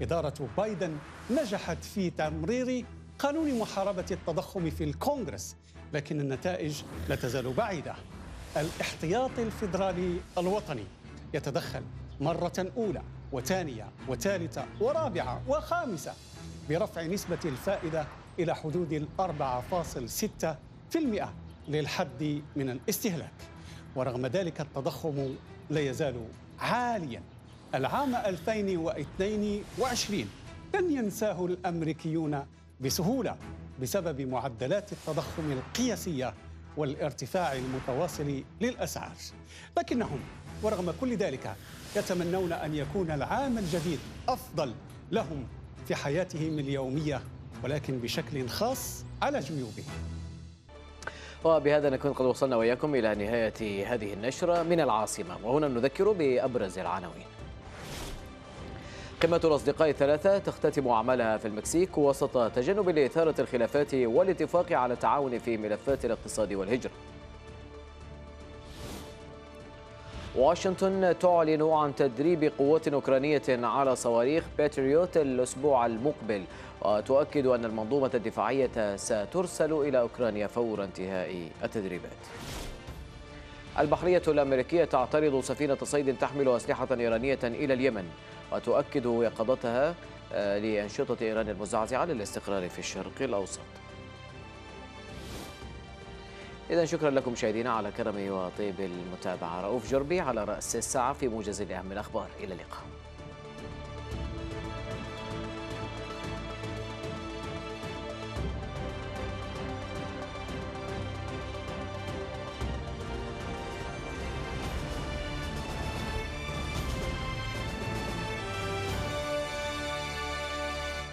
إدارة بايدن نجحت في تمرير قانون محاربة التضخم في الكونغرس لكن النتائج لا تزال بعيدة الاحتياط الفيدرالي الوطني يتدخل مرة أولى وثانية وثالثة ورابعة وخامسة برفع نسبة الفائدة إلى حدود الأربعة فاصل ستة في المئة للحد من الاستهلاك ورغم ذلك التضخم لا يزال عالياً العام 2022 لن ينساه الامريكيون بسهوله بسبب معدلات التضخم القياسيه والارتفاع المتواصل للاسعار لكنهم ورغم كل ذلك يتمنون ان يكون العام الجديد افضل لهم في حياتهم اليوميه ولكن بشكل خاص على جيوبهم وبهذا نكون قد وصلنا واياكم الى نهايه هذه النشره من العاصمه وهنا نذكر بابرز العناوين قمة الأصدقاء الثلاثة تختتم أعمالها في المكسيك وسط تجنب لإثارة الخلافات والاتفاق على التعاون في ملفات الاقتصاد والهجرة واشنطن تعلن عن تدريب قوات أوكرانية على صواريخ باتريوت الأسبوع المقبل وتؤكد أن المنظومة الدفاعية سترسل إلى أوكرانيا فور انتهاء التدريبات البحرية الأمريكية تعترض سفينة صيد تحمل أسلحة إيرانية إلى اليمن وتؤكد يقظتها آه، لأنشطة إيران المزعزعة للاستقرار في الشرق الأوسط إذا شكرا لكم مشاهدينا على كرم وطيب المتابعة رؤوف جربي على رأس الساعة في موجز لأهم الأخبار إلى اللقاء